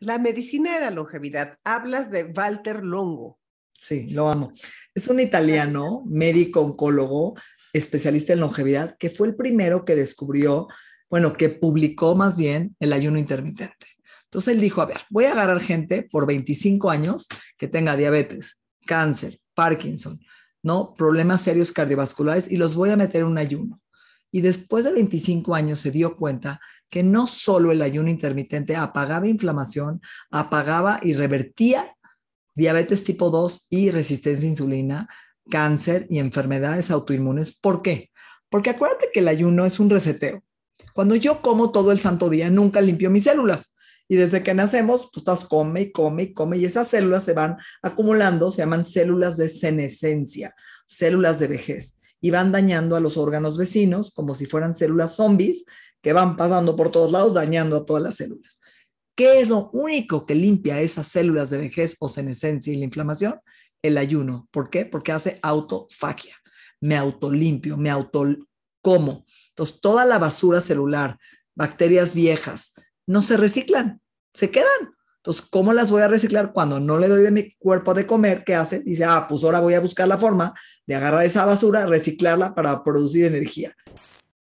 La medicina de la longevidad. Hablas de Walter Longo. Sí, lo amo. Es un italiano, médico, oncólogo, especialista en longevidad, que fue el primero que descubrió, bueno, que publicó más bien el ayuno intermitente. Entonces él dijo, a ver, voy a agarrar gente por 25 años que tenga diabetes, cáncer, Parkinson, ¿no? Problemas serios cardiovasculares y los voy a meter en un ayuno y después de 25 años se dio cuenta que no solo el ayuno intermitente apagaba inflamación, apagaba y revertía diabetes tipo 2 y resistencia a insulina, cáncer y enfermedades autoinmunes. ¿Por qué? Porque acuérdate que el ayuno es un reseteo. Cuando yo como todo el santo día, nunca limpio mis células. Y desde que nacemos, pues estás come y come y come, y esas células se van acumulando, se llaman células de senescencia, células de vejez y van dañando a los órganos vecinos como si fueran células zombies que van pasando por todos lados dañando a todas las células. ¿Qué es lo único que limpia esas células de vejez o senescencia y la inflamación? El ayuno. ¿Por qué? Porque hace autofagia. Me autolimpio, me autocomo. Entonces, toda la basura celular, bacterias viejas, no se reciclan, se quedan entonces, ¿cómo las voy a reciclar cuando no le doy de mi cuerpo de comer? ¿Qué hace? Dice, ah, pues ahora voy a buscar la forma de agarrar esa basura, reciclarla para producir energía.